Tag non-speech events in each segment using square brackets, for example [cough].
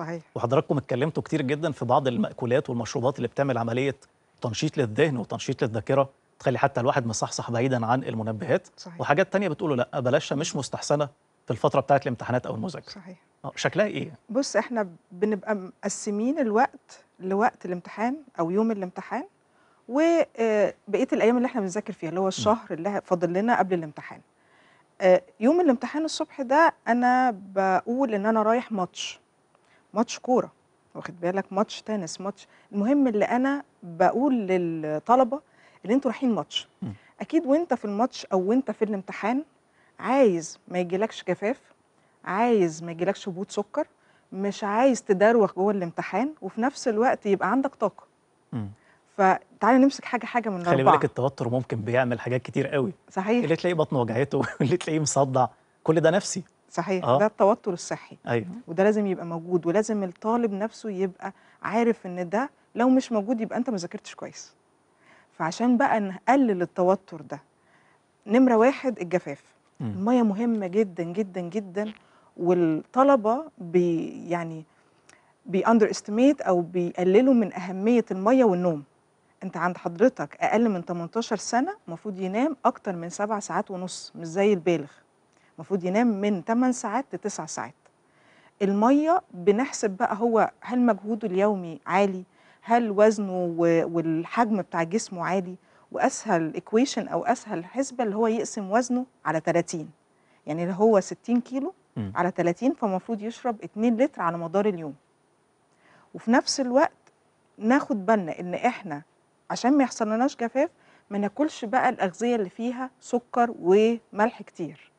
صحيح وحضراتكم اتكلمتوا كتير جدا في بعض المأكولات والمشروبات اللي بتعمل عملية تنشيط للذهن وتنشيط للذاكرة تخلي حتى الواحد مصحصح بعيدا عن المنبهات صحيح. وحاجات تانية بتقولوا لا بلاشها مش مستحسنة في الفترة بتاعت الامتحانات أو المذاكرة صحيح آه، شكلها إيه؟ بص إحنا بنبقى مقسمين الوقت لوقت الامتحان أو يوم الامتحان وبقية آه، الأيام اللي إحنا بنذاكر فيها اللي هو الشهر اللي فاضل لنا قبل الامتحان آه، يوم الامتحان الصبح ده أنا بقول إن أنا رايح ماتش ماتش كوره واخد بالك ماتش تنس ماتش المهم اللي انا بقول للطلبه اللي انتوا رايحين ماتش اكيد وانت في الماتش او وانت في الامتحان عايز ما يجيلكش جفاف عايز ما يجيلكش هبوط سكر مش عايز تدروخ جوه الامتحان وفي نفس الوقت يبقى عندك طاقه فتعالى نمسك حاجه حاجه من الاربعه خلي بالك التوتر ممكن بيعمل حاجات كتير قوي صحيح اللي تلاقيه بطنه وجعته [laughs] اللي تلاقيه مصدع كل ده نفسي صحيح آه. ده التوتر الصحي أيوه. وده لازم يبقى موجود ولازم الطالب نفسه يبقى عارف ان ده لو مش موجود يبقى انت ما ذاكرتش كويس فعشان بقى نقلل التوتر ده نمره واحد الجفاف م. الميه مهمه جدا جدا جدا والطلبه بي يعني بي اندر استيميت او بيقللوا من اهميه الميه والنوم انت عند حضرتك اقل من 18 سنه المفروض ينام اكتر من 7 ساعات ونص مش زي البالغ المفروض ينام من 8 ساعات ل 9 ساعات الميه بنحسب بقى هو هل مجهوده اليومي عالي هل وزنه والحجم بتاع جسمه عالي واسهل ايكويشن او اسهل حسبه اللي هو يقسم وزنه على 30 يعني اللي هو 60 كيلو م. على 30 فالمفروض يشرب 2 لتر على مدار اليوم وفي نفس الوقت ناخد بالنا ان احنا عشان ما يحصلناش جفاف ما ناكلش بقى الاغذيه اللي فيها سكر وملح كتير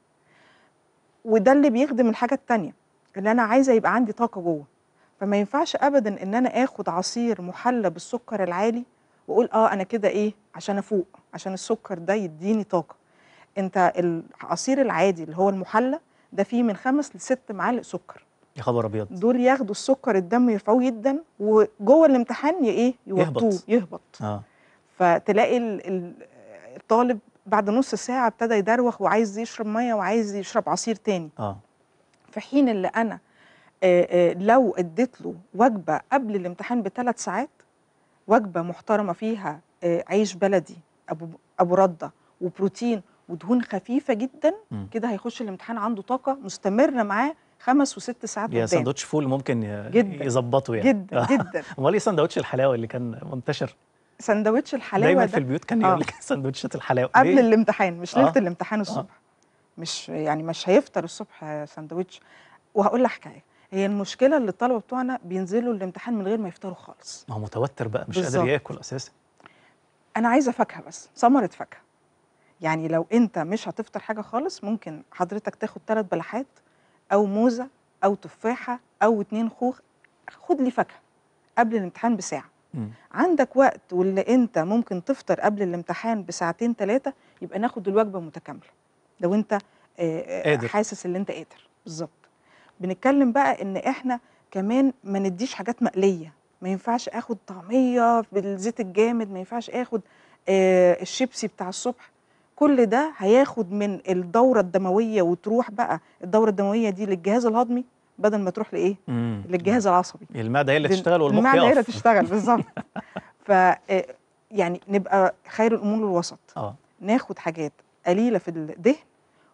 وده اللي بيخدم الحاجه التانيه اللي انا عايزه يبقى عندي طاقه جوه فما ينفعش ابدا ان انا اخد عصير محلى بالسكر العالي واقول اه انا كده ايه عشان افوق عشان السكر ده يديني طاقه انت العصير العادي اللي هو المحلى ده فيه من خمس لست معالق سكر يا خبر ابيض دول ياخدوا السكر الدم يرفعوه جدا وجوه الامتحان ايه يوطوه يهبط, يهبط. آه. فتلاقي الطالب بعد نص ساعه ابتدى يدروخ وعايز يشرب ميه وعايز يشرب عصير تاني اه في حين اللي انا آه، آه، لو اديت له وجبه قبل الامتحان بثلاث ساعات وجبه محترمه فيها آه، عيش بلدي ابو ابو رده وبروتين ودهون خفيفه جدا كده هيخش الامتحان عنده طاقه مستمره معاه خمس وست ساعات قدام يا سندوتش فول ممكن يظبطه يعني جدا جدا [laughs] امال ايه سندوتش الحلاوه اللي كان منتشر سندوتش الحلاوه دايما في البيوت كان يقول آه. لك [laughs] سندوتشات الحلاوه قبل الامتحان مش ليله آه. الامتحان الصبح آه. مش يعني مش هيفطر الصبح سندوتش وهقول لك حكايه هي المشكله اللي الطلبه بتوعنا بينزلوا الامتحان من غير ما يفطروا خالص ما هو متوتر بقى مش بالزبط. قادر ياكل اساسا انا عايزه فاكهه بس ثمره فاكهه يعني لو انت مش هتفطر حاجه خالص ممكن حضرتك تاخد ثلاث بلحات او موزه او تفاحه او اتنين خوخ خد لي فاكهه قبل الامتحان بساعه م. عندك وقت واللي انت ممكن تفطر قبل الامتحان بساعتين ثلاثه يبقى ناخد الوجبه متكامله لو انت آه، آه، قادر. حاسس ان انت قادر بالظبط بنتكلم بقى ان احنا كمان ما نديش حاجات مقليه ما ينفعش اخد طعميه بالزيت الجامد ما ينفعش اخد آه الشيبسي بتاع الصبح كل ده هياخد من الدوره الدمويه وتروح بقى الدوره الدمويه دي للجهاز الهضمي بدل ما تروح لايه مم. للجهاز العصبي المعده هي اللي تشتغل والمخ المعده هي اللي تشتغل بالظبط [laughs] ف آه، يعني نبقى خير الامور الوسط اه ناخد حاجات قليله في الدهن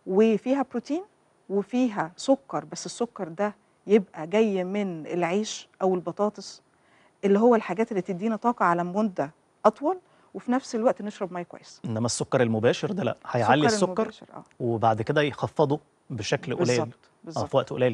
وفيها بروتين وفيها سكر بس السكر ده يبقى جاي من العيش او البطاطس اللي هو الحاجات اللي تدينا طاقه على مده اطول وفي نفس الوقت نشرب ميه كويس انما السكر المباشر ده لا هيعلي السكر, السكر آه. وبعد كده يخفضه بشكل قليل بالظبط آه، في وقت قليل